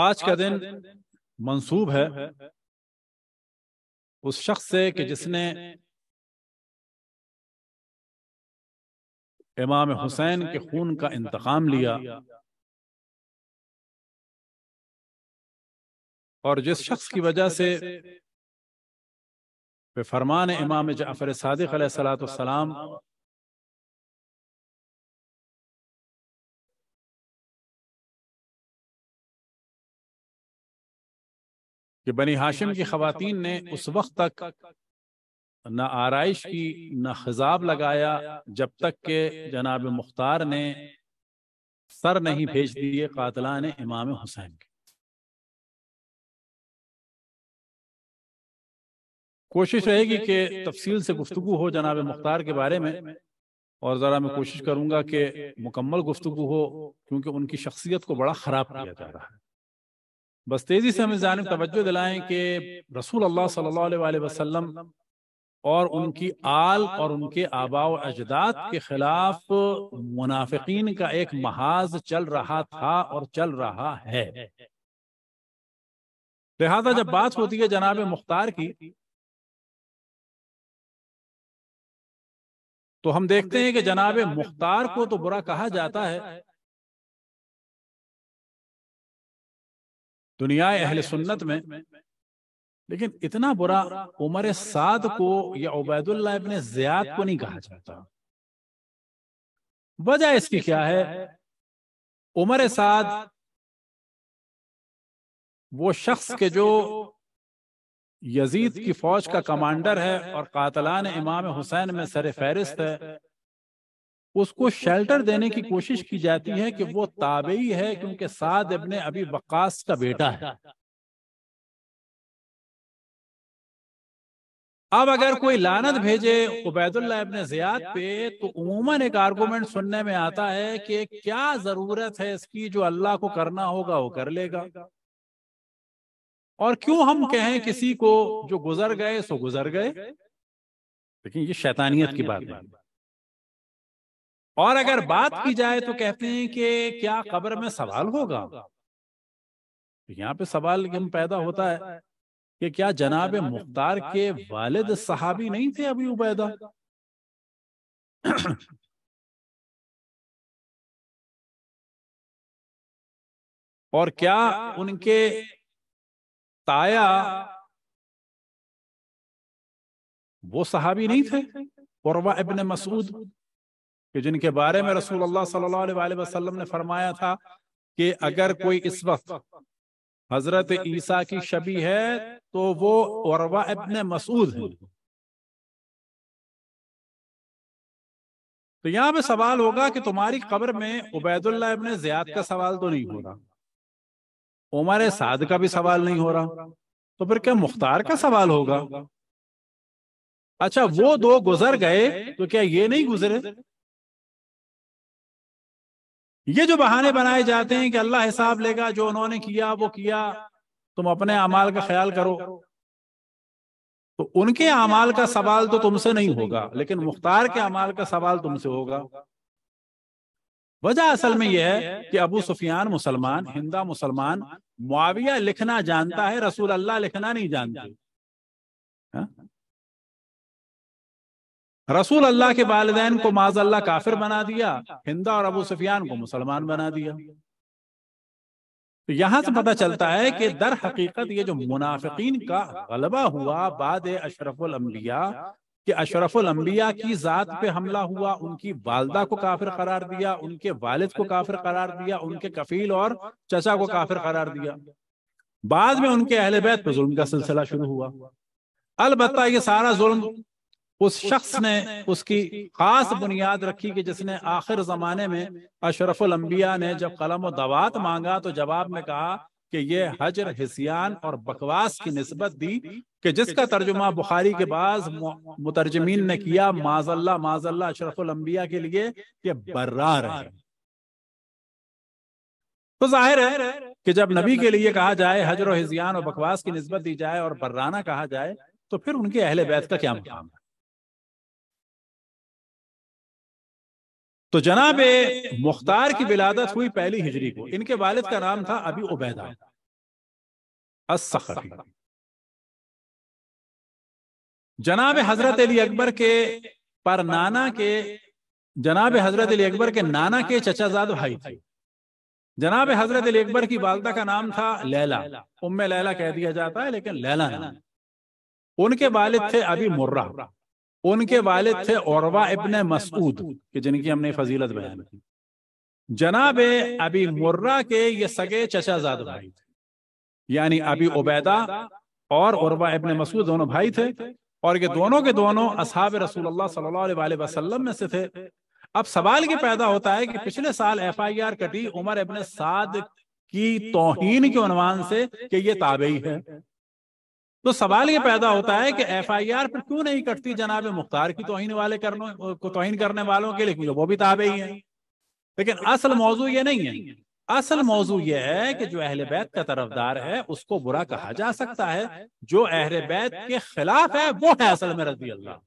آج کا دن منسوب ہے اس شخص سے کہ جس نے امام حسین کے خون کا انتقام لیا اور جس شخص کی وجہ سے فرمان امام جعفر صادق علیہ السلاۃ السلام کہ بنی ہاشم کی خواتین نے اس وقت تک نہ آرائش کی نہ خضاب لگایا جب تک کہ جناب مختار نے سر نہیں بھیج دیے قاتلان امام حسین کے کوشش رہے گی کہ تفصیل سے گفتگو ہو جناب مختار کے بارے میں اور ذرا میں کوشش کروں گا کہ مکمل گفتگو ہو کیونکہ ان کی شخصیت کو بڑا خراب کیا جا رہا ہے بس تیزی سے ہم جانب توجہ دلائیں کہ رسول اللہ صلی اللہ علیہ وسلم اور ان کی آل اور ان کے آبا و اجداد کے خلاف منافقین کا ایک محاذ چل رہا تھا اور چل رہا ہے لہذا جب بات ہوتی ہے جناب مختار کی تو ہم دیکھتے ہیں کہ جناب مختار کو تو برا کہا جاتا ہے دنیا اہل سنت میں لیکن اتنا برا عمر کو یا عبید اللہ ابن زیاد کو نہیں کہا جاتا وجہ اس کی کیا ہے عمر سعد وہ شخص کے جو یزید کی فوج کا کمانڈر ہے اور قاتلان امام حسین میں سر فہرست ہے اس کو شیلٹر دینے کی کوشش کی جاتی ہے کہ وہ تابعی ہے کیونکہ سعد ابھی وقاص کا بیٹا ہے اب اگر کوئی لانت بھیجے عبید اللہ ابن زیاد پہ تو عموماً ایک آرگومنٹ سننے میں آتا ہے کہ کیا ضرورت ہے اس کی جو اللہ کو کرنا ہوگا وہ کر لے گا اور کیوں ہم کہیں کسی کو جو گزر گئے سو گزر گئے لیکن یہ شیطانیت کی بات ہے اور اگر بات کی جائے تو کہتے ہیں کہ کیا قبر میں سوال ہوگا یہاں پہ سوال پیدا ہوتا ہے کہ کیا جناب مختار کے والد صحابی نہیں تھے ابھی عبیدہ اور کیا ان کے تایا وہ صحابی نہیں تھے اور ابن مسعود کہ جن کے بارے میں رسول اللہ صلی اللہ علیہ وسلم نے فرمایا تھا کہ اگر کوئی اس وقت حضرت عیسیٰ کی شبی ہے تو وہ ابن مسعود ہیں تو یہاں پہ سوال ہوگا کہ تمہاری قبر میں عبید اللہ ابن زیاد کا سوال تو نہیں ہو رہا عمر سعد کا بھی سوال نہیں ہو رہا تو پھر کیا مختار کا سوال ہوگا اچھا وہ دو گزر گئے تو کیا یہ نہیں گزرے یہ جو بہانے بنائے جاتے ہیں کہ اللہ حساب لے گا جو انہوں نے کیا وہ کیا تم اپنے اعمال کا خیال کرو تو ان کے اعمال کا سوال تو تم سے نہیں ہوگا لیکن مختار کے اعمال کا سوال تم سے ہوگا وجہ اصل میں یہ ہے کہ ابو سفیان مسلمان ہندا مسلمان معاویہ لکھنا جانتا ہے رسول اللہ لکھنا نہیں جانتا ہاں؟ رسول اللہ کے والدین کو معاذ اللہ کافر بنا دیا ہندہ اور ابو سفیان کو مسلمان بنا دیا تو یہاں سے چلتا ہے کہ در حقیقت یہ جو منافقین کا غلبہ ہوا بعد اشرف الانبیاء کہ اشرف الانبیاء کی ذات پہ حملہ ہوا ان کی والدہ کو کافر قرار دیا ان کے والد کو کافر قرار دیا ان کے کفیل اور چچا کو کافر قرار دیا بعد میں ان کے اہل بیت پہ ظلم کا سلسلہ شروع ہوا البتہ یہ سارا ظلم اس شخص نے اس کی خاص بنیاد رکھی کہ جس نے آخر زمانے میں اشرف الانبیاء نے جب قلم و دوات مانگا تو جواب میں کہا کہ یہ حجر حسیان اور بکواس کی نسبت دی کہ جس کا ترجمہ بخاری کے بعض مترجمین نے کیا ماض اللہ ماض اللہ اشرف الانبیاء کے لیے کہ برار ہے تو ظاہر ہے کہ جب نبی کے لیے کہا جائے حجر و حزیان اور بکواس کی نسبت دی جائے اور برانہ کہا جائے تو پھر ان کے اہل بیت کا کیا مقام ہے تو جناب مختار کی بلادت ہوئی پہلی ہجری کو ان کے والد کا نام تھا ابھی السخفی جناب حضرت علی اکبر کے پر نانا کے جناب حضرت علی اکبر کے نانا کے چچا زاد بھائی تھے جناب حضرت علی اکبر کی والدہ کا نام تھا لیلا ام لیلا کہہ دیا جاتا ہے لیکن لیلا ان کے والد تھے ابھی مرہ ان کے والد تھے عروہ ابن مسعود کہ جن کی ہم نے فضیلت بیان کی جناب ابی مرہ کے یہ سگے چچا زاد بھائی تھے یعنی, یعنی ابی عبیدہ اور عروہ ابن مسعود دونوں بھائی تھے اور یہ دونوں کے دونوں اصحاب رسول اللہ صلی اللہ علیہ وآلہ وسلم میں سے تھے اب سوال کی پیدا ہوتا ہے کہ پچھلے سال ایف آئی آر کٹی عمر ابن سعد کی توہین کے عنوان سے کہ یہ تابعی ہے تو سوال یہ پیدا ہوتا ہے کہ ایف آئی آر پر کیوں نہیں کٹتی جناب مختار کی توہین توہین والے کرنے کو والوں کے تو وہ بھی تابعی ہی ہیں لیکن اصل موضوع یہ نہیں ہے اصل موضوع یہ ہے کہ جو اہل بیت کا طرفدار ہے اس کو برا کہا جا سکتا ہے جو اہل بیت کے خلاف ہے وہ ہے اصل میں رضی اللہ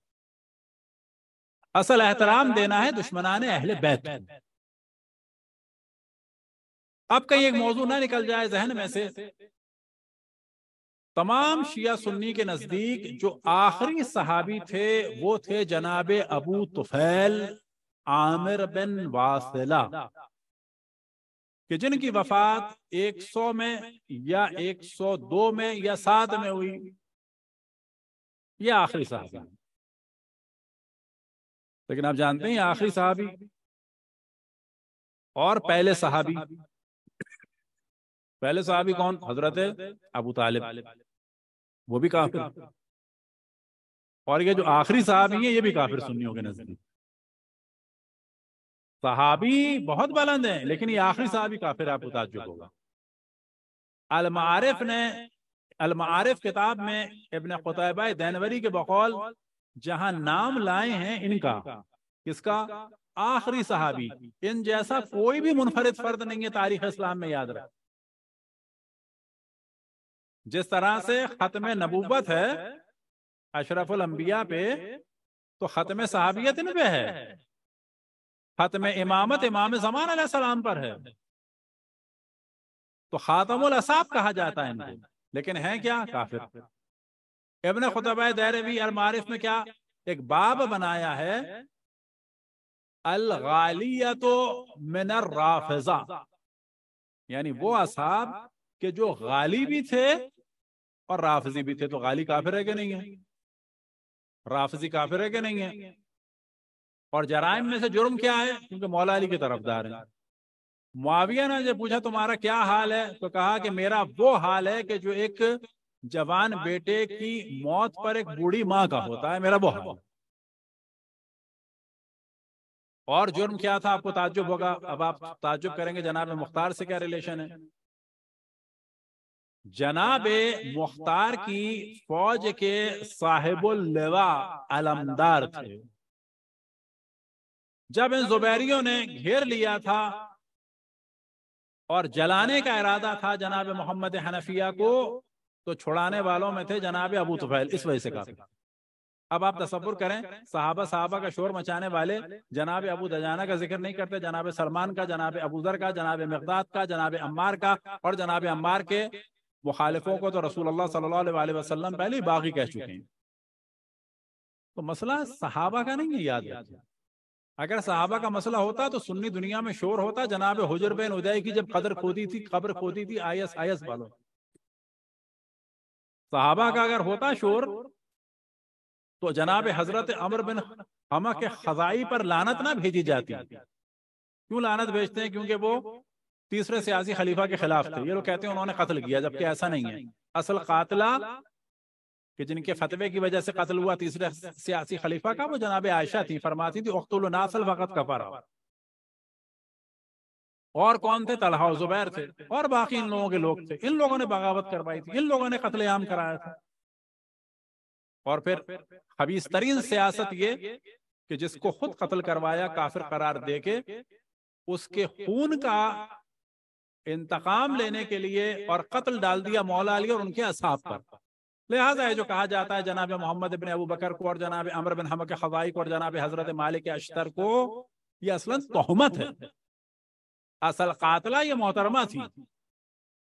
اصل احترام دینا ہے دشمنان اہل بیت اب کہیں ایک موضوع نہ نکل جائے ذہن میں سے تمام شیعہ سنی کے نزدیک جو آخری صحابی تھے وہ تھے جناب ابو تفیل عامر بن کہ جن کی وفات ایک سو میں یا ایک سو دو میں یا سات میں ہوئی یہ آخری صحابی لیکن آپ جانتے ہیں آخری صحابی اور پہلے صحابی پہلے صحابی کون حضرت ابو طالب وہ بھی کافر اور یہ جو آخری صحابی ہیں یہ بھی کافر سنیوں کے صاحب صحابی بہت بلند ہیں لیکن یہ آخری صحابی کافر آپ ہوگا المعارف نے المعارف کتاب میں ابن قطعبہ دینوری کے بقول جہاں نام لائے ہیں ان کا کس کا آخری صحابی ان جیسا کوئی بھی منفرد فرد نہیں ہے تاریخ اسلام میں یاد رکھ جس طرح سے ختم نبوت ہے اشرف الانبیاء پہ تو ختم صحابیت ان پہ ہے ختم امامت امام زمان علیہ السلام پر ہے تو خاتم الاساب کہا جاتا ہے ان کو لیکن ہے کیا کافر ابن خطبہ دیروی المعارف میں کیا ایک باب بنایا ہے الغالیت من الرافضہ یعنی وہ یعنی اصحاب کہ جو غالی بھی تھے اور رافضی بھی تھے تو غالی کافر ہے کہ نہیں ہے رافضی کافر ہے کہ نہیں ہے اور جرائم میں سے جرم کیا ہے کیونکہ مولا علی کے طرف دار ہیں معاویہ نے جب پوچھا تمہارا کیا حال ہے تو کہا کہ میرا وہ حال ہے کہ جو ایک جوان بیٹے کی موت پر ایک بوڑھی ماں کا ہوتا ہے میرا وہ حال ہے اور جرم کیا تھا آپ کو تعجب ہوگا اب آپ تعجب کریں گے جناب مختار سے کیا ریلیشن ہے جناب مختار کی فوج کے صاحب علمدار تھے جب ان زبیریوں نے گھیر لیا تھا اور جلانے کا ارادہ تھا جناب محمد حنفیہ کو تو چھڑانے والوں میں تھے جناب ابو طفیل اس وجہ سے کہا اب آپ تصور کریں صحابہ صحابہ کا شور مچانے والے جناب ابو دجانہ کا ذکر نہیں کرتے جناب سلمان کا جناب ابو ذر کا جناب مغداد کا جناب عمار کا اور جناب عمار کے مخالفوں کو تو رسول اللہ صلی اللہ علیہ وسلم پہلے باغی کہہ چکے ہیں تو مسئلہ صحابہ کا نہیں ہے یاد ہے اگر صحابہ کا مسئلہ ہوتا تو سنی دنیا میں شور ہوتا جناب حجر بین ادے کی جب قدر کھودی تھی قبر کھودی تھی آئی ایس والوں صحابہ کا اگر ہوتا شور تو جناب حضرت عمر بن پر لانت نہ بھیجی جاتی کیوں لانت بھیجتے ہیں کیونکہ وہ تیسرے سیاسی خلیفہ کے خلاف تھے یہ لوگ کہتے ہیں انہوں نے قتل کیا جبکہ ایسا نہیں ہے اصل قاتلہ کہ جن کے فتوے کی وجہ سے قتل ہوا تیسرے سیاسی خلیفہ کا وہ جناب عائشہ تھی فرماتی تھی اختل الناس الوقت کا فرا اور کون تھے طلحہ و زبیر تھے اور باقی ان لوگوں کے لوگ تھے ان لوگوں نے بغاوت کروائی تھی ان لوگوں نے قتل عام کرایا تھا اور پھر حبیث ترین سیاست یہ کہ جس کو خود قتل کروایا کافر قرار دے کے اس کے خون کا انتقام لینے کے لیے اور قتل ڈال دیا مولا علی اور ان کے اصحاب پر لہٰذا جو کہا جاتا ہے جناب محمد بن ابو بکر کو اور جناب عمر بن حمق کو اور جناب حضرت مالک اشتر کو یہ اصلا ہے اصل قاتلہ یہ محترمہ تھی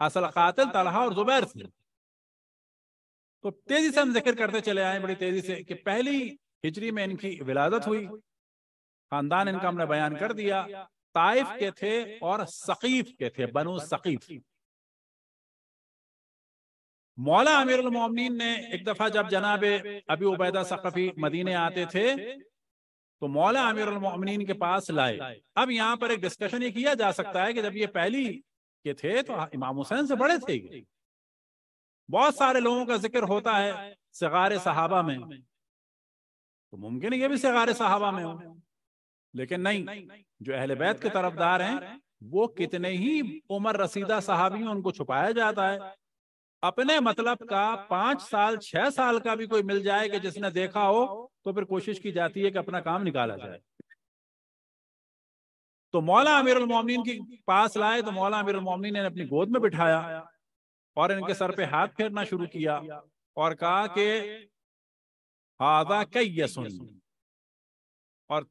اصل قاتل طلحہ اور زبیر تو تیزی سے ہم ذکر کرتے چلے آئے بڑی تیزی سے کہ پہلی ہجری میں ان کی ولادت ہوئی خاندان ان کا ہم نے بیان کر دیا کے تھے اور کے تھے بنو مولا امیر المومنین نے ایک دفعہ جب جناب ابی عبیدہ سقفی مدینے آتے تھے تو مولا امیر المومنین کے پاس لائے اب یہاں پر ایک ڈسکشن یہ کیا جا سکتا ہے کہ جب یہ پہلی کے تھے تو امام حسین سے بڑے تھے بہت سارے لوگوں کا ذکر ہوتا ہے سغار صحابہ میں تو ممکن ہے یہ بھی سغار صحابہ میں ہوں لیکن نہیں جو اہل بیت کے طرف دار ہیں وہ کتنے ہی عمر رسیدہ ان کو چھپایا جاتا ہے اپنے مطلب, مطلب کا کا پانچ سال سال چھ بھی کوئی مل جائے کہ جس نے دیکھا ہو تو پھر کوشش کی جاتی ہے کہ اپنا کام نکالا جائے تو مولا امیر المومنین کے پاس لائے تو مولا امیر المومنین نے اپنی گود میں بٹھایا اور ان کے سر پہ ہاتھ پھیرنا شروع کیا اور کہا کہ کئی سن اور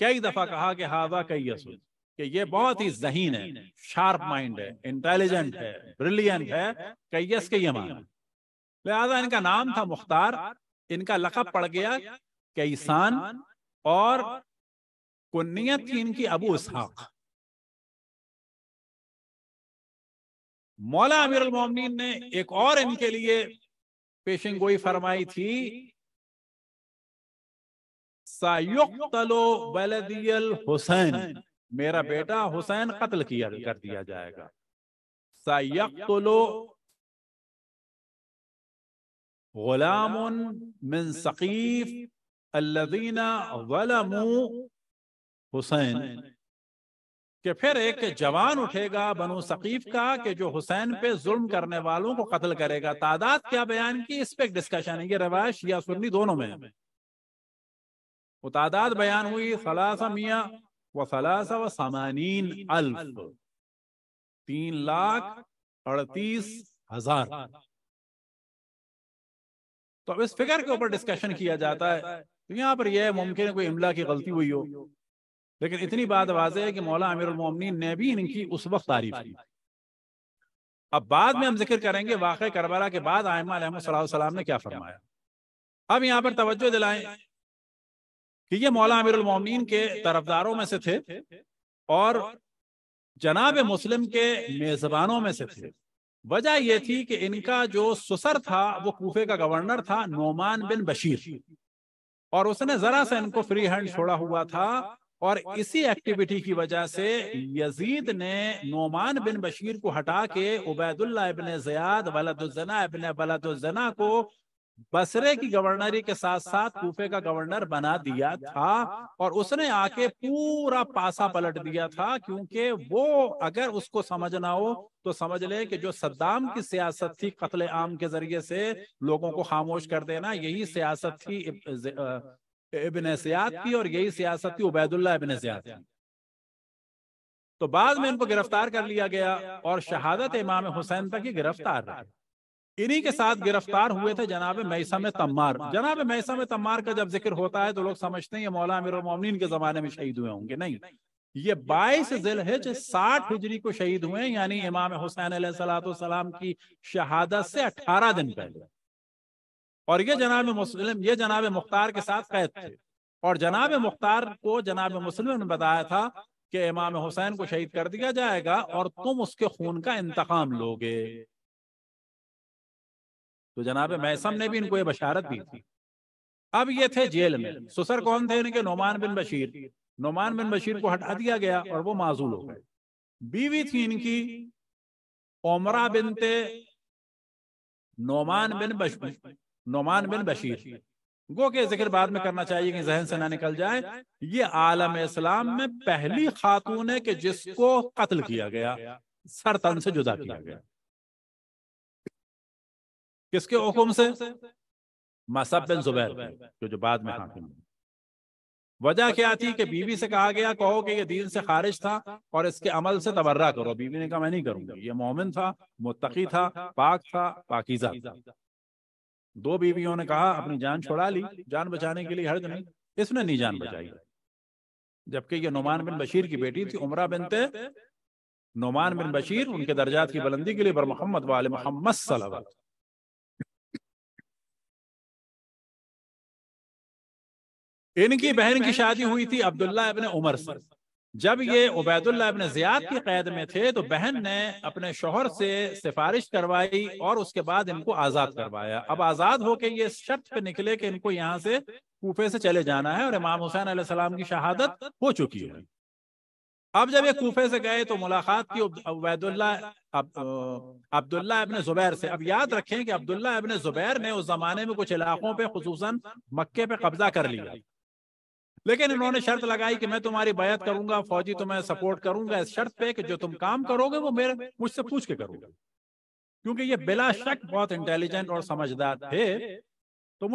کئی دفعہ کہا کہ ہاوا کئی یسود کہ یہ بہت ہی ذہین ہے شارپ مائنڈ ہے انٹیلیجنٹ ہے بریلینٹ ہے کئیس کے یہ مان لہذا ان کا نام تھا مختار ان کا لقب پڑ گیا کیسان اور کنیت کی ان کی ابو اسحاق مولا امیر المومنین نے ایک اور ان کے لیے پیشنگوئی فرمائی تھی سَيُقْتَلُ بَلَدِيَ الْحُسَيْن میرا بیٹا حسین قتل کیا کر دیا جائے گا سیقلو غلام الَّذِينَ ولم حسین کہ پھر ایک جوان اٹھے گا بنو سقیف کا کہ جو حسین پہ ظلم کرنے والوں کو قتل کرے گا تعداد کیا بیان کی اس پہ ایک ڈسکشن ہے یہ روایش یا سنی دونوں میں تعداد بیان ہوئی میاں و و سمانین تین لاکھ اڑتیس ہزار تو اب اس فکر کے اوپر ڈسکشن کیا جاتا ہے تو یہاں پر یہ ممکن ہے کوئی عملہ کی غلطی ہوئی ہو لیکن اتنی بات واضح ہے کہ مولا امیر المومنین نے بھی ان کی اس وقت تعریف کی اب بعد میں ہم ذکر کریں گے واقع کربلا کے بعد آئمہ علیہ السلام نے کیا فرمایا اب یہاں پر توجہ دلائیں کہ یہ مولا امیر المومنین کے طرفداروں میں سے تھے اور جناب مسلم کے میزبانوں میں سے تھے وجہ یہ تھی کہ ان کا جو سسر تھا وہ کوفے کا گورنر تھا نومان بن بشیر اور اس نے ذرا سا ان کو فری ہینڈ چھوڑا ہوا تھا اور اسی ایکٹیویٹی کی وجہ سے یزید نے نومان بن بشیر کو ہٹا کے عبید اللہ ابن زیاد ولد الزنا ابن ولد الزنا کو بسرے کی گورنری کے ساتھ ساتھ کوفے کا گورنر بنا دیا تھا اور اس اس نے پورا پاسا پلٹ دیا تھا کیونکہ وہ اگر کو سمجھ ہو تو لے کہ جو صدام کی سیاست تھی قتل عام کے ذریعے سے لوگوں کو خاموش کر دینا یہی سیاست تھی ابن سیاد کی اور یہی سیاست تھی عبید اللہ ابن کی تو بعد میں ان کو گرفتار کر لیا گیا اور شہادت امام حسین تک ہی گرفتار رہا انہی کے ساتھ گرفتار ہوئے تھے جناب میسم تمار جناب میسم تمار کا جب ذکر ہوتا ہے تو لوگ سمجھتے ہیں یہ مولا امیر المومنین کے زمانے میں شہید ہوئے ہوں گے نہیں یہ بائیس ساٹھ کو شہید ہوئے یعنی امام حسین علیہ السلام کی شہادت سے اٹھارہ دن پہلے اور یہ جناب مسلم یہ جناب مختار کے ساتھ قید تھے اور جناب مختار کو جناب مسلم نے بتایا تھا کہ امام حسین کو شہید کر دیا جائے گا اور تم اس کے خون کا انتقام لوگے تو جناب میسم نے بھی ان کو یہ بشارت دی تھی اب یہ تھے جیل میں سسر کون تھے ان کے نومان بن بشیر نومان بن بشیر کو ہٹا دیا گیا اور وہ معذول ہو گئے بیوی تھی ان کی عمرہ بنتے نومان بن بشیر نومان بن بشیر گو کے ذکر بعد میں کرنا چاہیے کہ ذہن سے نہ نکل جائے یہ عالم اسلام میں پہلی خاتون ہے کہ جس کو قتل کیا گیا سر تن سے جدا کیا گیا کس کے حکم سے مصب بن زبیر جو جو بعد میں حاکم وجہ کیا تھی کہ بیوی سے کہا گیا کہو کہ یہ دین سے خارج تھا اور اس کے عمل سے تبرہ کرو بیوی نے کہا میں نہیں کروں گا یہ مومن تھا متقی تھا پاک تھا پاکیزہ دو بیویوں نے کہا اپنی جان چھوڑا لی جان بچانے کے لیے حرج نہیں اس نے نہیں جان بچائی جبکہ یہ نعمان بن بشیر کی بیٹی تھی عمرہ بنتے نعمان بن بشیر ان کے درجات کی بلندی کے لیے بر محمد صلی اللہ علیہ وسلم ان کی بہن کی شادی ہوئی تھی عبداللہ ابن عمر سے جب یہ عبید اللہ ابن زیاد کی قید میں تھے تو بہن نے اپنے شوہر سے سفارش کروائی اور اس کے بعد ان کو آزاد کروایا اب آزاد ہو کے یہ شرط پہ نکلے کہ ان کو یہاں سے کوفے سے چلے جانا ہے اور امام حسین علیہ السلام کی شہادت ہو چکی ہے اب جب یہ کوفے سے گئے تو ملاقات کی عبید اللہ عبداللہ ابن زبیر سے اب یاد رکھیں کہ عبداللہ ابن زبیر نے اس زمانے میں کچھ علاقوں پہ خصوصاً مکے پہ قبضہ کر لیا لیکن انہوں نے شرط لگائی کہ میں تمہاری بیعت کروں گا فوجی تمہیں سپورٹ کروں گا اس شرط پہ کہ جو تم کام کرو گے وہ میرے مجھ مجھ سے سے پوچھ پوچھ کے کے کرو کرو گے گے کیونکہ یہ بلا شک بہت انٹیلیجنٹ اور سمجھدار تھے تو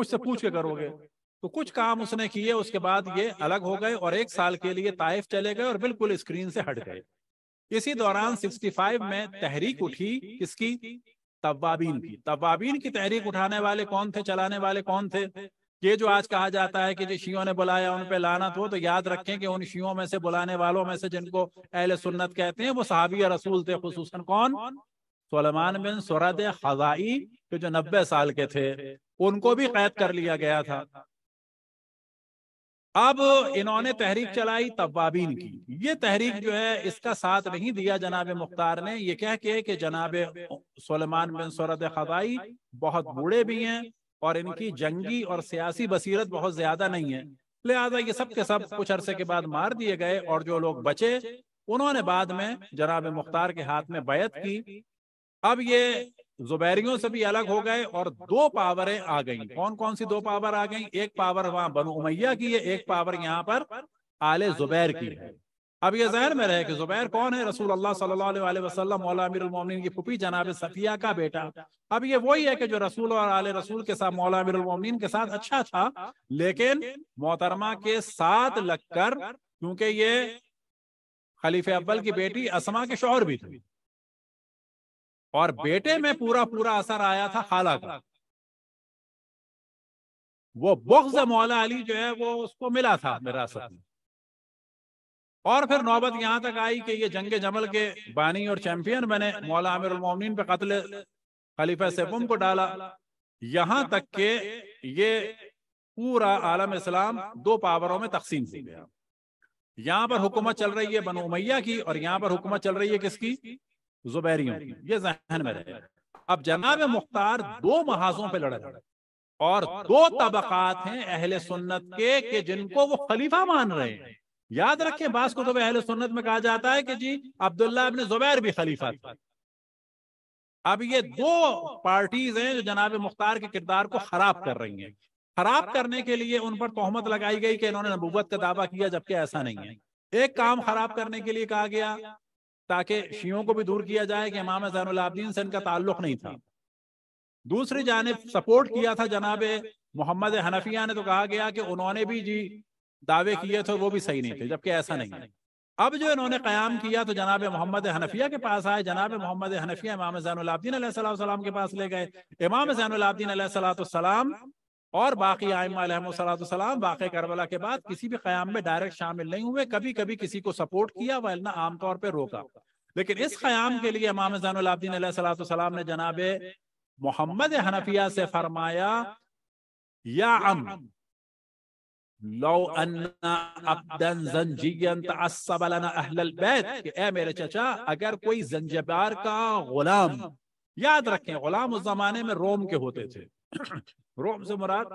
تو کچھ کام اس نے کیے اس کے بعد یہ الگ ہو گئے اور ایک سال کے لیے طائف چلے گئے اور بالکل اسکرین سے ہٹ گئے اسی دوران سکسٹی فائیو میں تحریک اٹھی اس کی توابین کی توابین کی تحریک اٹھانے والے کون تھے چلانے والے کون تھے یہ جو آج کہا جاتا ہے کہ جو شیعوں نے بلایا ان پہ لانت ہو تو یاد رکھیں کہ ان شیعوں میں سے بلانے والوں میں سے جن کو اہل سنت کہتے ہیں وہ صحابی رسول تھے کون سلمان بن جو نبے سال کے تھے ان کو بھی قید کر لیا گیا تھا اب انہوں نے تحریک چلائی توابین کی یہ تحریک جو ہے اس کا ساتھ نہیں دیا جناب مختار نے یہ کہہ کے کہ جناب سلمان بن سورد خزائی بہت بوڑھے بھی ہیں اور ان کی جنگی اور سیاسی بصیرت بہت زیادہ نہیں ہے لہذا یہ سب کے سب کچھ عرصے کے بعد مار دیے گئے اور جو لوگ بچے انہوں نے بعد میں جناب مختار کے ہاتھ میں بیعت کی اب یہ زبیریوں سے بھی الگ ہو گئے اور دو پاوریں آ گئیں کون کون سی دو پاور آ گئیں ایک پاور وہاں بنو امیہ کی ہے ایک پاور یہاں پر آل زبیر کی ہے اب یہ ذہن میں رہے کہ زبیر کون ہے رسول اللہ صلی اللہ علیہ وسلم مولا امیر المومنین کی پھپی جناب صفیہ کا بیٹا اب یہ وہی ہے کہ جو رسول اور آل رسول کے ساتھ مولا امیر المومنین کے ساتھ اچھا تھا لیکن محترمہ کے ساتھ لگ کر کیونکہ یہ خلیفہ اول کی بیٹی اسما کے شوہر بھی تھی اور بیٹے میں پورا پورا اثر آیا تھا خالہ کا وہ بغض مولا علی جو ہے وہ اس کو ملا تھا میرا سب اور پھر نوبت یہاں تک آئی کہ یہ جنگ جمل کے بانی اور چیمپئن بنے مولا المومنین پہ قتل خلیفہ کو ڈالا یہاں تک کہ یہ پورا عالم اسلام دو پاوروں میں تقسیم گیا یہاں پر حکومت چل رہی ہے بنو امیہ کی اور یہاں پر حکومت چل رہی ہے کس کی زبیریوں کی یہ ذہن میں رہے اب جناب مختار دو محاذوں پہ لڑے اور دو طبقات ہیں اہل سنت کے جن کو وہ خلیفہ مان رہے ہیں یاد رکھیں بعض کو تو اہل سنت میں کہا جاتا ہے کہ جی عبداللہ ابن زبیر بھی خلیفہ تھا اب یہ دو پارٹیز ہیں جو جناب مختار کے کردار کو خراب کر رہی ہیں خراب کرنے کے لیے ان پر تہمت لگائی گئی کہ انہوں نے نبوت کا دعویٰ کیا جبکہ ایسا نہیں ہے ایک کام خراب کرنے کے لیے کہا گیا تاکہ شیعوں کو بھی دور کیا جائے کہ امام زین العابدین سے ان کا تعلق نہیں تھا دوسری جانب سپورٹ کیا تھا جناب محمد حنفیہ نے تو کہا گیا کہ انہوں نے بھی جی دعوے کیے تھے وہ بھی صحیح نہیں تھے جبکہ ایسا نہیں اب جو انہوں نے قیام کیا تو جناب محمد حنفیہ کے پاس آئے جناب محمد حنفیہ امام زین اللہ علیہ السلام کے پاس لے گئے امام زین اللہ اور باقی آئمہ علیہ السلام واقع کربلا کے بعد کسی بھی قیام میں ڈائریکٹ شامل نہیں ہوئے کبھی کبھی کسی کو سپورٹ کیا ورنہ عام طور پہ روکا لیکن اس قیام کے لیے امام زین اللہ علیہ السلام نے جناب محمد حنفیہ سے فرمایا یا لو اننا عبدن زنجیا تعصب لنا اہل البیت کہ اے میرے چچا اگر کوئی زنجبار کا غلام یاد رکھیں غلام اس زمانے میں روم کے ہوتے تھے روم سے مراد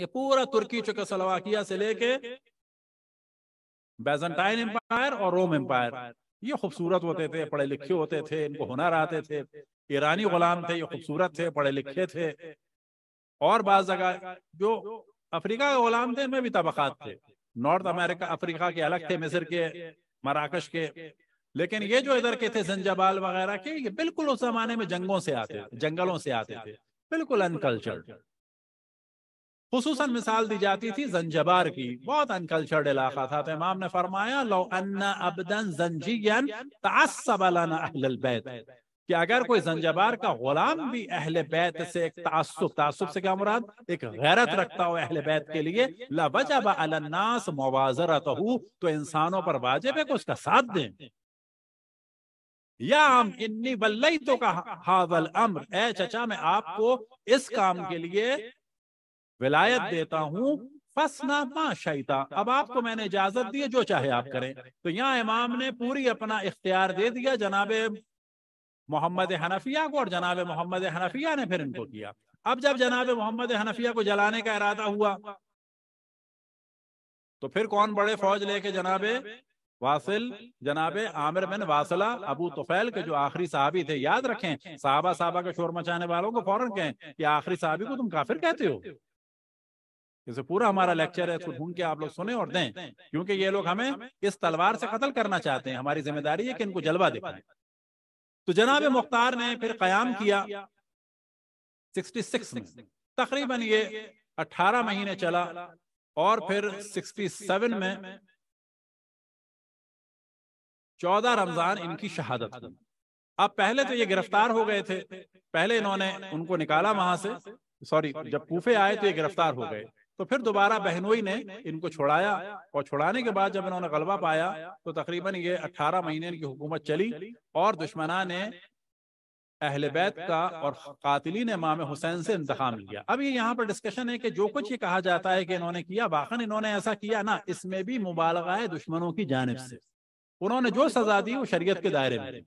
یہ پورا ترکی چکے سلواکیہ سے لے کے بیزنٹائن امپائر اور روم امپائر یہ خوبصورت ہوتے تھے پڑھے لکھے ہوتے تھے ان کو ہنر آتے تھے ایرانی غلام تھے یہ خوبصورت تھے پڑھے لکھے تھے اور بعض جگہ جو افریقہ کے غلام تھے ان میں بھی طبقات تھے نارتھ امریکہ افریقہ کے الگ تھے مصر کے مراکش کے لیکن یہ جو ادھر کے تھے زنجبال وغیرہ کے یہ بالکل اس زمانے میں جنگوں سے آتے تھے جنگلوں سے آتے تھے بالکل انکلچرڈ خصوصاً مثال دی جاتی تھی زنجبار کی بہت انکلچرڈ علاقہ تھا تو امام نے فرمایا لو ان ابدن زنجیان تعصب لنا اہل البیت کہ اگر کوئی زنجبار کا غلام بھی اہل بیت سے ایک تعصب تعصب سے کیا مراد ایک غیرت رکھتا ہو اہل بیت کے لیے لوجب علی الناس موازرته تو انسانوں پر واجب ہے کہ اس کا ساتھ دیں یا ہم انی ولیتو کا حاول امر اے چچا میں آپ کو اس کام کے لیے ولایت دیتا ہوں فسنا ما شیتا اب آپ کو میں نے اجازت دی جو چاہے آپ کریں تو یہاں امام نے پوری اپنا اختیار دے دیا جناب محمد حنفیہ کو اور جناب محمد حنفیہ نے پھر ان کو کیا اب جب جناب محمد حنفیہ کو جلانے کا ارادہ ہوا تو پھر کون بڑے فوج لے کے جناب واصل جناب عامر بن واصلہ ابو کے جو آخری صحابی تھے یاد رکھیں صحابہ صحابہ کے شور مچانے والوں کو فوراً کہیں کہ آخری صحابی کو تم کافر کہتے ہو اسے پورا ہمارا لیکچر ہے اس کو ڈھونڈ کے آپ لوگ سنیں اور دیں کیونکہ یہ لوگ ہمیں اس تلوار سے قتل کرنا چاہتے ہیں ہماری ذمہ داری ہے کہ ان کو جلوہ دکھائیں تو جناب مختار نے پھر قیام کیا سکسٹی سکس میں تقریباً یہ اٹھارہ مہینے چلا اور پھر سکسٹی سیون میں چودہ رمضان ان کی شہادت اب پہلے تو یہ گرفتار ہو گئے تھے پہلے انہوں نے ان کو نکالا وہاں سے سوری جب پوفے آئے تو یہ گرفتار ہو گئے تو پھر دوبارہ بہنوئی نے ان کو چھوڑایا اور چھوڑانے کے بعد جب انہوں نے غلبہ پایا تو تقریباً یہ اٹھارہ مہینے ان کی حکومت چلی اور دشمنا نے اہل بیت کا اور قاتلین امام حسین سے انتقام لیا اب یہ یہاں پر ڈسکشن ہے کہ جو کچھ یہ کہا جاتا ہے کہ انہوں نے کیا واقعا انہوں نے ایسا کیا نا اس میں بھی مبالغہ ہے دشمنوں کی جانب سے انہوں نے جو سزا دی وہ شریعت کے دائرے میں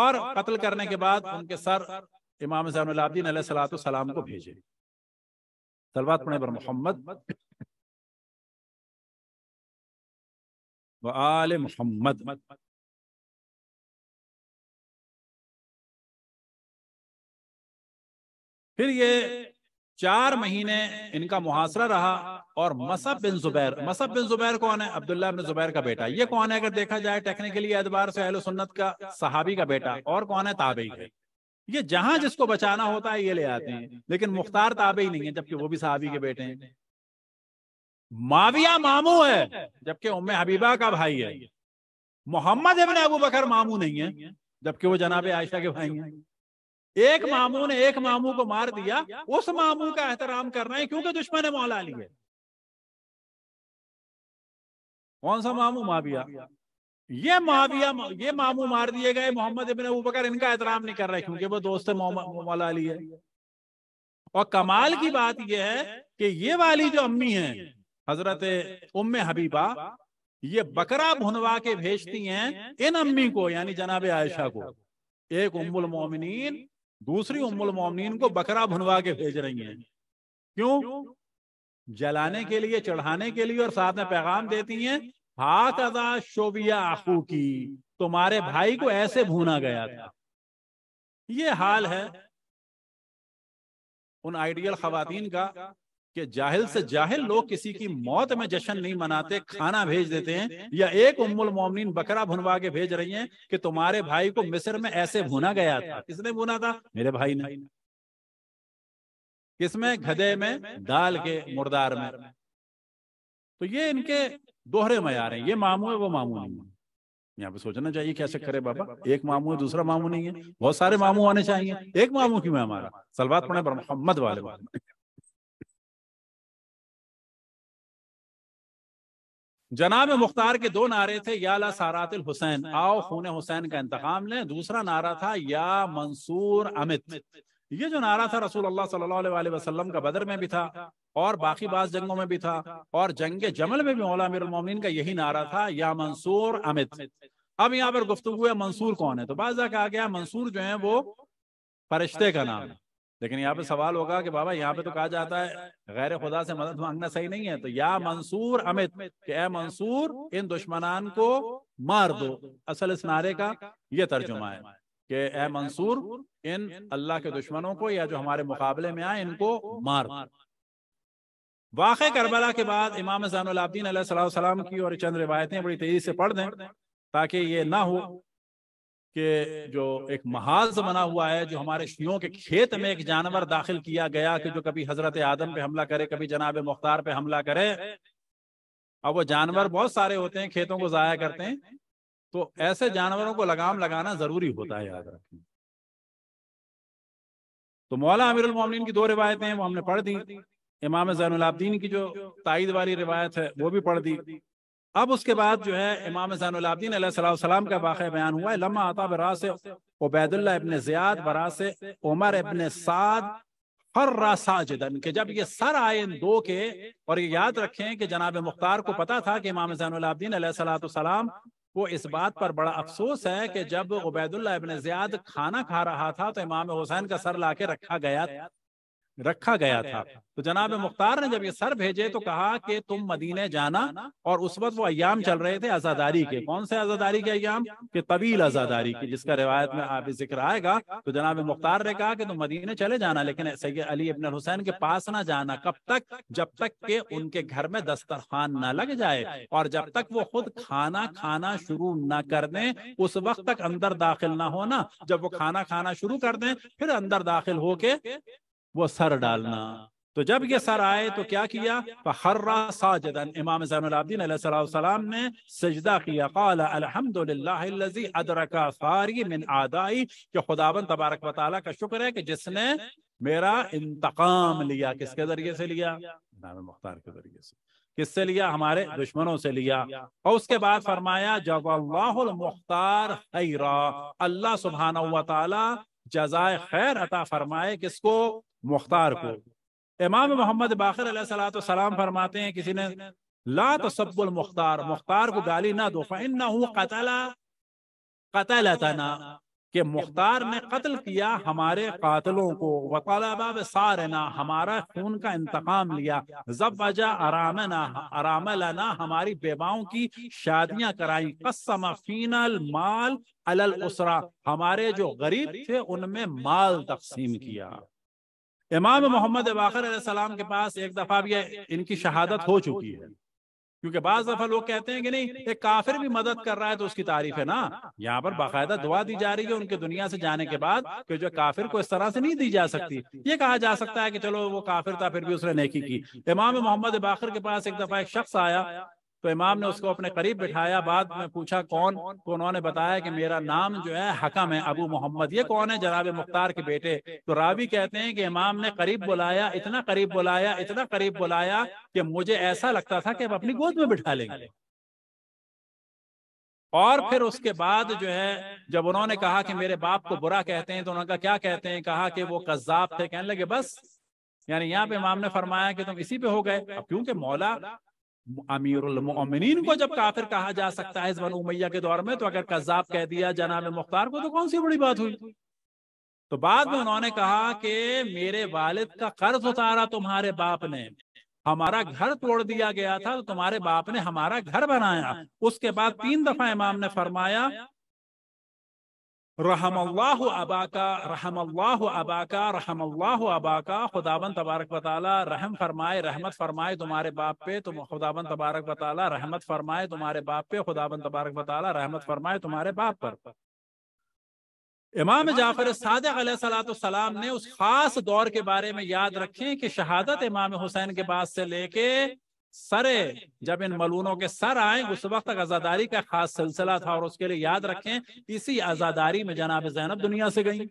اور قتل کرنے کے بعد ان کے سر امام اللہ دین علیہ السلام کو بھیجے محمد و آل محمد پھر یہ چار مہینے ان کا محاصرہ رہا اور مسحب بن زبیر مسح بن زبیر کون ہے عبداللہ بن زبیر کا بیٹا یہ کون ہے اگر دیکھا جائے ٹیکنیکلی اعتبار سے اہل سنت کا صحابی کا بیٹا اور کون ہے تابعی کا یہ جہاں جس کو بچانا ہوتا ہے یہ لے آتے ہیں لیکن مختار تابع ہی نہیں ہے جبکہ وہ بھی صحابی کے بیٹے ہیں مامو ہے جبکہ ام حبیبہ کا بھائی ہے محمد ابن ابو بکر مامو نہیں ہے جبکہ وہ جناب عائشہ کے بھائی ہیں ایک مامو نے ایک مامو کو مار دیا اس مامو کا احترام کرنا ہے کیونکہ دشمن مولا علی ہے کون سا مامو ماویہ یہ معاویہ یہ مامو مار دیے گئے محمد ابن ان کا احترام نہیں کر رہے وہ دوست مولا علی ہے اور کمال کی بات یہ ہے کہ یہ والی جو امی ہیں حضرت ام حبیبہ یہ بکرا بھنوا کے بھیجتی ہیں ان امی کو یعنی جناب عائشہ کو ایک ام المومنین دوسری ام المومنین کو بکرا بھنوا کے بھیج رہی ہیں کیوں جلانے کے لیے چڑھانے کے لیے اور ساتھ میں پیغام دیتی ہیں آخو کی تمہارے بھائی کو ایسے بھونا گیا تھا یہ حال ہے ان آئیڈیل خواتین کا کہ جاہل سے جاہل لوگ کسی کی موت میں جشن نہیں مناتے کھانا بھیج دیتے ہیں یا ایک ام المومنین بکرا بھنوا کے بھیج رہی ہیں کہ تمہارے بھائی کو مصر میں ایسے بھونا گیا تھا کس نے بھونا تھا میرے بھائی نے کس میں گھدے میں دال کے مردار میں تو یہ ان کے دوہرے ہیں یہ مامو ہے وہ مامو نہیں ہے یہاں پہ سوچنا چاہیے کیسے کرے بابا ایک مامو ہے دوسرا مامو نہیں ہے بہت سارے ماموں آنے چاہیے ایک مامو کی سلوات پڑھے محمد والے بات جناب مختار کے دو نعرے تھے یا لا سارات الحسین آؤ خون حسین کا انتقام لیں دوسرا نعرہ تھا یا منصور امت یہ جو نعرہ تھا رسول اللہ صلی اللہ علیہ وسلم کا بدر میں بھی تھا اور باقی بعض جنگوں میں بھی تھا اور جنگ جمل میں بھی مولا امیر المومنین کا یہی نعرہ تھا یا منصور امت اب یہاں پر گفتگو منصور کون ہے تو بعض کہا گیا منصور جو ہیں وہ فرشتے کا نام ہے لیکن یہاں پہ سوال ہوگا کہ بابا یہاں پہ تو کہا جاتا ہے غیر خدا سے مدد مانگنا صحیح نہیں ہے تو یا منصور امت اے منصور ان دشمنان کو مار دو اصل اس نعرے کا یہ ترجمہ ہے کہ اے منصور ان اللہ کے دشمنوں کو یا جو ہمارے مقابلے میں آئے ان کو مار واقع کربلا کے بعد امام زین علیہ السلام کی اور چند روایتیں بڑی تیزی سے پڑھ دیں تاکہ یہ نہ ہو کہ جو ایک محاذ بنا ہوا ہے جو ہمارے شیعوں کے کھیت میں ایک جانور داخل کیا گیا کہ جو کبھی حضرت آدم پہ حملہ کرے کبھی جناب مختار پہ حملہ کرے اور وہ جانور بہت سارے ہوتے ہیں کھیتوں کو ضائع کرتے ہیں تو ایسے جانوروں کو لگام لگانا ضروری ہوتا ہے یاد رکھیں تو مولا امیر المومنین کی دو روایتیں ہیں وہ ہم نے پڑھ دی امام زین العابدین کی جو تائید والی روایت ہے وہ بھی پڑھ دی اب اس کے بعد جو ہے امام زین علیہ السلام کا واقعہ بیان ہوا ہے لمحہ آتا سے عبید اللہ ابن زیاد برا سے عمر ابن سعد ہر را ساجدن کہ جب یہ سر آئے ان دو کے اور یہ یاد رکھیں کہ جناب مختار کو پتا تھا کہ امام زین العابدین علیہ السلام وہ اس بات پر بڑا افسوس ہے کہ جب عبید اللہ ابن زیاد کھانا کھا رہا تھا تو امام حسین کا سر لا کے رکھا گیا تھا رکھا گیا تھا تو جناب مختار نے جب یہ سر بھیجے تو کہا کہ تم مدینے جانا اور اس وقت وہ ایام چل رہے تھے آزاداری کے کون سے آزاداری کے ایام کہ طویل آزاداری تو جناب مختار نے کہا کہ تم چلے جانا لیکن سید علی ابن حسین کے پاس نہ جانا کب تک جب تک کہ ان کے گھر میں دسترخوان نہ لگ جائے اور جب تک وہ خود کھانا کھانا شروع نہ کر دیں اس وقت تک اندر داخل نہ ہونا جب وہ کھانا کھانا شروع کر دیں پھر اندر داخل ہو کے وہ سر ڈالنا تو جب یہ سر آئے تو کیا کیا فخر ساجدا امام زین العابدین علیہ الصلوۃ والسلام نے سجدہ کیا قال الحمدللہ لله الذی ادرک من اعدائی کہ خداوند تبارک و تعالی کا شکر ہے کہ جس نے میرا انتقام لیا کس کے ذریعے سے لیا امام مختار کے ذریعے سے کس سے لیا ہمارے دشمنوں سے لیا اور اس کے بعد فرمایا جب اللہ المختار خیرا اللہ سبحانہ و تعالی جزائے خیر عطا فرمائے کس کو مختار کو امام محمد باخر علیہ السلام فرماتے ہیں کسی نے لا تصب المختار مختار کو گالی نہ دو فَإِنَّهُ قطع قَتَلَتَنَا کہ مختار نے قتل کیا ہمارے قاتلوں کو وطالبہ بسارنا ہمارا خون کا انتقام لیا زب وجہ ارامنا ہماری بیواؤں کی شادیاں کرائیں قسم فین المال علی الاسرہ ہمارے جو غریب تھے ان میں مال تقسیم کیا امام محمد باقر علیہ السلام کے پاس ایک دفعہ بھی ان کی شہادت ہو چکی ہے کیونکہ بعض دفعہ لوگ کہتے ہیں کہ نہیں ایک کافر بھی مدد کر رہا ہے تو اس کی تعریف ہے نا یہاں پر باقاعدہ دعا دی جا رہی ہے ان کے دنیا سے جانے کے بعد کہ جو کافر کو اس طرح سے نہیں دی جا سکتی یہ کہا جا سکتا ہے کہ چلو وہ کافر تھا پھر بھی اس نے نیکی کی امام محمد باخر کے پاس ایک دفعہ ایک شخص آیا تو امام نے اس کو اپنے قریب بٹھایا بعد میں پوچھا کون انہوں نے بتایا کہ میرا نام جو ہے حکم ہے ابو محمد یہ کون ہے جناب مختار کے بیٹے تو راوی کہتے ہیں کہ امام نے قریب بلایا اتنا قریب بلایا اتنا قریب بلایا کہ مجھے ایسا لگتا تھا کہ اپنی گود میں بٹھا لیں گے اور پھر اس کے بعد جو ہے جب انہوں نے کہا کہ میرے باپ کو برا کہتے ہیں تو انہوں کا کیا کہتے ہیں کہا کہ وہ قذاب تھے کہنے لگے بس یعنی, یعنی یہاں پہ امام نے فرمایا کہ تم اسی پہ ہو گئے اب کیونکہ مولا امیر المؤمنین کو جب کافر کہا جا سکتا ہے امیہ کے دور میں تو اگر قذاب کہہ دیا جناب مختار کو تو کون سی بڑی بات ہوئی تو بعد میں انہوں نے کہا کہ میرے والد کا قرض اتارا تمہارے باپ نے ہمارا گھر توڑ دیا گیا تھا تو تمہارے باپ نے ہمارا گھر بنایا اس کے بعد تین دفعہ امام نے فرمایا رحم اللہ اباکا رحم اللہ اباکا رحم اللہ اباکا خدا بند تبارک تعالی رحم فرمائے رحمت فرمائے تمہارے باپ پہ خدا بند تبارک تعالی رحمت فرمائے تمہارے باپ پہ خدا بن تبارک تعالی رحمت فرمائے تمہارے باپ پر امام جعفر صادق علیہ السلام نے اس خاص دور کے بارے میں یاد رکھیں کہ شہادت امام حسین کے بعد سے لے کے سرے جب ان ملونوں کے سر آئیں اس وقت تک آزاداری کا خاص سلسلہ تھا اور اس کے لیے یاد رکھیں اسی آزاداری میں جناب زینب دنیا سے گئیں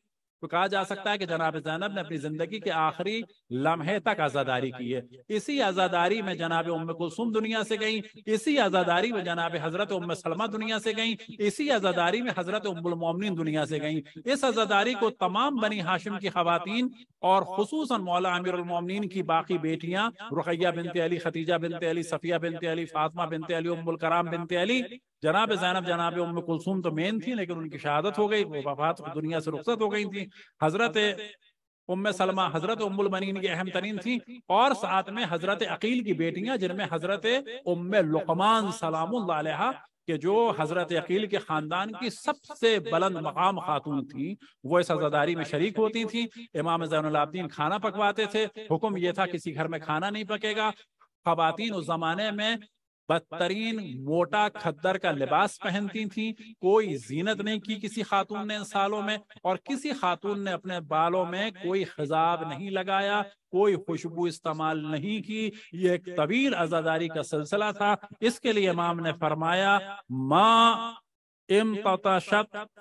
تو کہا جا سکتا ہے کہ جناب زینب نے اپنی زندگی کے آخری لمحے تک آزاداری کی ہے اسی آزادی میں جناب ام دنیا سے گئیں اسی آزاداری میں جناب حضرت ام سلمہ دنیا سے گئیں اسی آزادی میں حضرت ام المومنین دنیا سے گئیں اس آزاداری کو تمام بنی ہاشم کی خواتین اور خصوصاً مولا امیر المومنین کی باقی بیٹیاں رقیہ بنت علی ختیجہ بنت علی صفیہ بنت علی فاطمہ بنت علی ام الکرام بنت علی جناب زینب جناب ام کلثوم تو مین تھی لیکن ان کی شہادت ہو گئی وفات دنیا سے رخصت ہو گئی تھی حضرت ام سلمہ حضرت ام المنین کی اہم ترین تھی اور ساتھ میں حضرت عقیل کی بیٹیاں جن میں حضرت ام لقمان سلام اللہ علیہ کہ جو حضرت عقیل کے خاندان کی سب سے بلند مقام خاتون تھی وہ اس عزاداری میں شریک ہوتی تھی امام زین العابدین کھانا پکواتے تھے حکم یہ تھا کسی گھر میں کھانا نہیں پکے گا خواتین اس زمانے میں بدترین موٹا کا لباس پہنتی تھیں کوئی زینت نہیں کی کسی خاتون نے ان سالوں میں اور کسی خاتون نے اپنے بالوں میں کوئی خضاب نہیں لگایا کوئی خوشبو استعمال نہیں کی یہ ایک طویل عزاداری کا سلسلہ تھا اس کے لیے امام نے فرمایا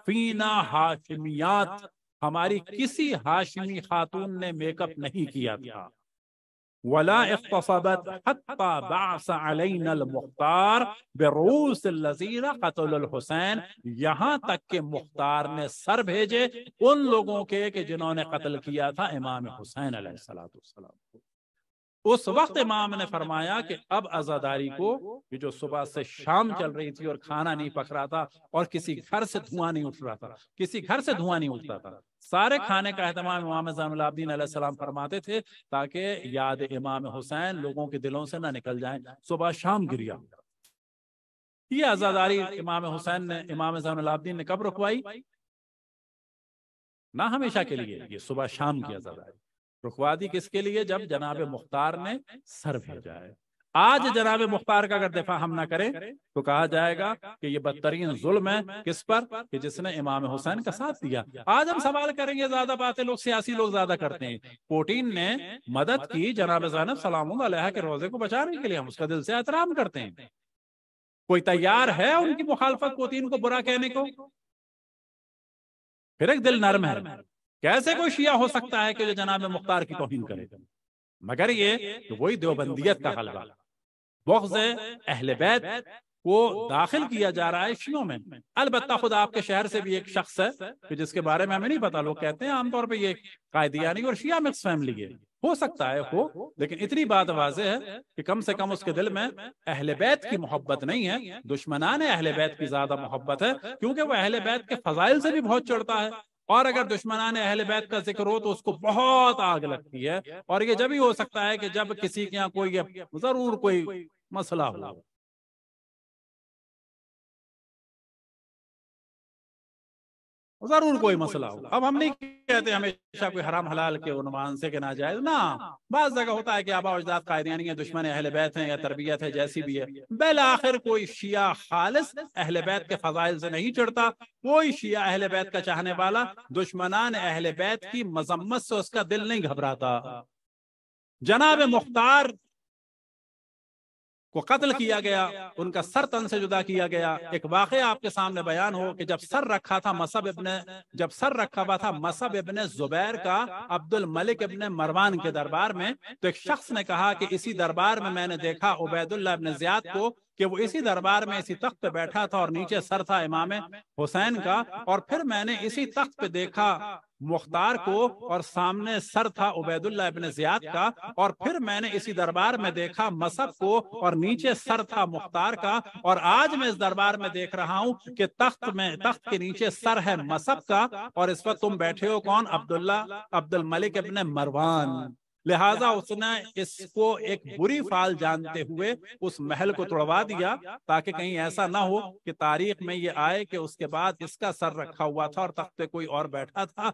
فینا ہاشمیات ہماری کسی ہاشمی خاتون نے میک اپ نہیں کیا تھا ولا اغتصبت حتى بعث علينا المختار بروس الذين قتلوا الحسين یہاں تک کہ مختار نے سر بھیجے ان لوگوں کے کہ جنہوں نے قتل کیا تھا امام حسین علیہ السلام اس وقت امام نے فرمایا کہ اب ازاداری کو یہ جو صبح سے شام چل رہی تھی اور کھانا نہیں پک رہا تھا اور کسی گھر سے دھواں نہیں اٹھ رہا تھا کسی گھر سے دھواں نہیں اٹھتا تھا سارے کھانے کا اہتمام امام نظام اللہ علیہ السلام فرماتے تھے تاکہ یاد امام حسین لوگوں کے دلوں سے نہ نکل جائیں صبح شام گریا یہ ازاداری امام حسین نے امام جذام اللہ نے کب رکوائی نہ ہمیشہ کے لیے یہ صبح شام کی ازاداری دی کس کے لیے جب جناب مختار نے سر آج جناب مختار کا اگر دفاع ہم نہ کریں تو کہا جائے گا کہ یہ بدترین ظلم ہے کس پر کہ جس نے امام حسین کا ساتھ دیا آج ہم سوال کریں گے زیادہ باتیں لوگ سیاسی لوگ زیادہ کرتے ہیں پوٹین نے مدد کی جناب زینب سلام علیہ کے روزے کو بچانے کے لیے ہم اس کا دل سے احترام کرتے ہیں کوئی تیار ہے ان کی مخالفت پوٹین کو برا کہنے کو پھر ایک دل نرم ہے کیسے کوئی شیعہ ہو سکتا ہے کہ جو جناب مختار کی توہین کرے مگر یہ وہی دیوبندیت کا بغض اہل بیت کو داخل کیا جا رہا ہے شیعوں میں البتہ خود آپ کے شہر سے بھی ایک شخص ہے جس کے بارے میں ہمیں نہیں پتا لوگ کہتے ہیں عام طور پہ یہ قائدیانی اور شیعہ مکس فیملی ہے ہو سکتا ہے ہو لیکن اتنی بات واضح ہے کہ کم سے کم اس کے دل میں اہل بیت کی محبت نہیں ہے دشمنان اہل بیت کی زیادہ محبت ہے کیونکہ وہ اہل بیت کے فضائل سے بھی بہت چڑھتا ہے اور اگر دشمنان اہل بیت کا ذکر ہو تو اس کو بہت آگ لگتی ہے اور یہ جب ہی ہو سکتا ہے کہ جب کسی کے یہاں کوئی ضرور کوئی مسئلہ ہو ضرور کوئی مسئلہ ہو اب ہم نہیں کہتے ہمیشہ کوئی حرام حلال کے عنوان سے کہ ناجائز بعض جگہ ہوتا ہے کہ آبا اجداد ہیں دشمن اہل بیت ہیں یا تربیت ہے جیسی بھی ہے بالآخر آخر کوئی شیعہ خالص اہل بیت کے فضائل سے نہیں چڑھتا کوئی شیعہ اہل بیت کا چاہنے والا دشمنان اہل بیت کی مذمت سے اس کا دل نہیں گھبراتا جناب مختار کو قتل کیا گیا ان کا سر تن سے جدا کیا گیا ایک واقعہ آپ کے سامنے بیان ہو کہ جب سر رکھا تھا مصب ابن جب سر رکھا ہوا تھا مصب ابن زبیر کا عبد الملک ابن مروان کے دربار میں تو ایک شخص نے کہا کہ اسی دربار میں میں نے دیکھا عبید اللہ ابن زیاد کو کہ وہ اسی دربار میں اسی تخت پہ بیٹھا تھا اور نیچے سر تھا امام حسین کا اور پھر میں نے اسی تخت پہ دیکھا مختار کو اور سامنے سر تھا عبید اللہ ابن زیاد کا اور پھر میں نے اسی دربار میں دیکھا مصب کو اور نیچے سر تھا مختار کا اور آج میں اس دربار میں دیکھ رہا ہوں کہ تخت میں تخت کے نیچے سر ہے مصحف کا اور اس وقت تم بیٹھے ہو کون عبداللہ عبد الملک ابن مروان لہٰذا اس نے اس کو ایک بری فال جانتے ہوئے اس محل کو توڑوا دیا تاکہ کہیں ایسا نہ ہو کہ تاریخ میں یہ آئے کہ اس کے بعد اس کا سر رکھا ہوا تھا اور تخت پہ کوئی اور بیٹھا تھا